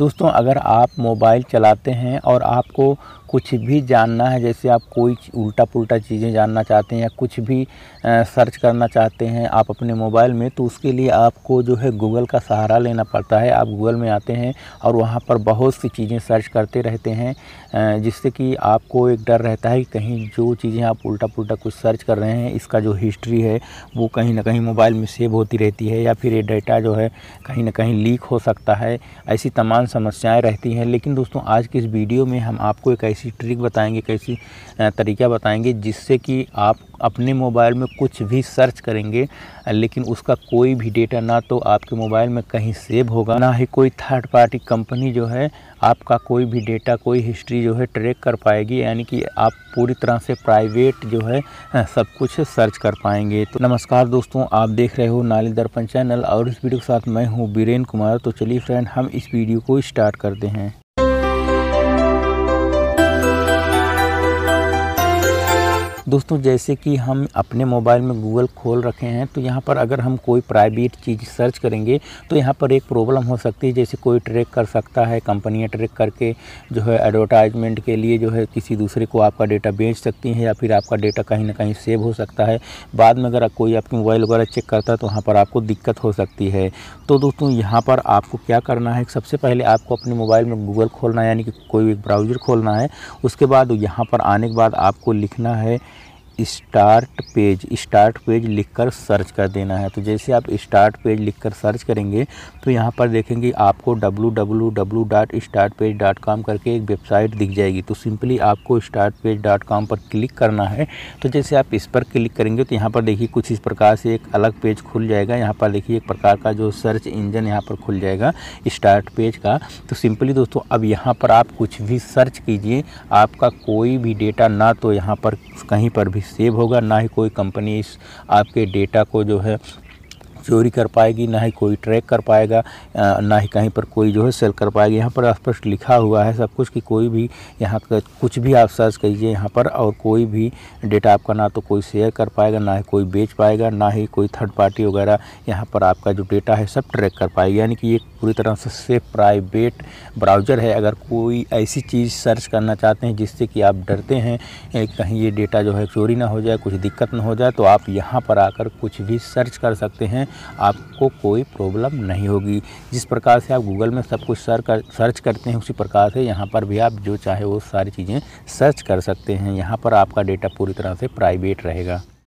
दोस्तों अगर आप मोबाइल चलाते हैं और आपको कुछ भी जानना है जैसे आप कोई उल्टा पुल्टा चीज़ें जानना चाहते हैं या कुछ भी सर्च करना चाहते हैं आप अपने मोबाइल में तो उसके लिए आपको जो है गूगल का सहारा लेना पड़ता है आप गूगल में आते हैं और वहाँ पर बहुत सी चीज़ें सर्च करते रहते हैं जिससे कि आपको एक डर रहता है कि कहीं जो चीज़ें आप उल्टा पुल्टा कुछ सर्च कर रहे हैं इसका जो हिस्ट्री है वो कहीं ना कहीं मोबाइल में सेव होती रहती है या फिर ये डेटा जो है कहीं ना कहीं लीक हो सकता है ऐसी तमाम समस्याएँ रहती हैं लेकिन दोस्तों आज की इस वीडियो में हम आपको एक ऐसी ऐसी ट्रिक बताएंगे कैसी तरीका बताएंगे जिससे कि आप अपने मोबाइल में कुछ भी सर्च करेंगे लेकिन उसका कोई भी डेटा ना तो आपके मोबाइल में कहीं सेव होगा ना ही कोई थर्ड पार्टी कंपनी जो है आपका कोई भी डेटा कोई हिस्ट्री जो है ट्रैक कर पाएगी यानी कि आप पूरी तरह से प्राइवेट जो है सब कुछ सर्च कर पाएंगे तो नमस्कार दोस्तों आप देख रहे हो नाली दर्पण चैनल और इस वीडियो के साथ मैं हूँ बीरेन कुमार तो चलिए फ्रेंड हम इस वीडियो को स्टार्ट करते हैं दोस्तों जैसे कि हम अपने मोबाइल में गूगल खोल रखे हैं तो यहाँ पर अगर हम कोई प्राइवेट चीज़ सर्च करेंगे तो यहाँ पर एक प्रॉब्लम हो सकती है जैसे कोई ट्रैक कर सकता है कंपनियाँ ट्रैक करके जो है एडवर्टाइजमेंट के लिए जो है किसी दूसरे को आपका डेटा बेच सकती हैं या फिर आपका डेटा कहीं ना कहीं सेव हो सकता है बाद में अगर कोई आपके मोबाइल वगैरह चेक करता है तो वहाँ पर आपको दिक्कत हो सकती है तो दोस्तों यहाँ पर आपको क्या करना है सबसे पहले आपको अपने मोबाइल में गूगल खोलना है यानी कि कोई ब्राउज़र खोलना है उसके बाद यहाँ पर आने के बाद आपको लिखना है स्टार्ट पेज स्टार्ट पेज लिखकर सर्च कर देना है तो जैसे आप स्टार्ट पेज लिखकर सर्च करेंगे तो यहाँ पर देखेंगे आपको www.startpage.com करके एक वेबसाइट दिख जाएगी तो सिंपली आपको startpage.com पर क्लिक करना है तो जैसे आप इस पर क्लिक करेंगे तो यहाँ पर देखिए कुछ इस प्रकार से एक अलग पेज खुल जाएगा यहाँ पर देखिए एक प्रकार का जो सर्च इंजन यहाँ पर खुल जाएगा स्टार्ट पेज का तो सिंपली दोस्तों अब यहाँ पर आप कुछ भी सर्च कीजिए आपका कोई भी डेटा ना तो यहाँ पर कहीं पर भी सेव होगा ना ही कोई कंपनी इस आपके डेटा को जो है चोरी कर पाएगी ना ही कोई ट्रैक कर पाएगा ना ही कहीं पर कोई जो है सेल कर पाएगी यहाँ पर स्पष्ट लिखा हुआ है सब कुछ कि कोई भी यहाँ का कुछ भी आप सर्च कीजिए यहाँ पर और कोई भी डेटा आपका ना तो कोई शेयर कर पाएगा ना ही कोई बेच पाएगा ना ही कोई थर्ड पार्टी वगैरह यहाँ पर आपका जो डेटा है सब ट्रैक कर पाएगी यानी कि ये पूरी तरह से प्राइवेट ब्राउज़र है अगर कोई ऐसी चीज़ सर्च करना चाहते हैं जिससे कि आप डरते हैं कहीं ये डेटा जो है चोरी ना हो जाए कुछ दिक्कत ना हो जाए तो आप यहाँ पर आकर कुछ भी सर्च कर सकते हैं आपको कोई प्रॉब्लम नहीं होगी जिस प्रकार से आप गूगल में सब कुछ सर कर सर्च करते हैं उसी प्रकार से यहाँ पर भी आप जो चाहे वो सारी चीज़ें सर्च कर सकते हैं यहाँ पर आपका डेटा पूरी तरह से प्राइवेट रहेगा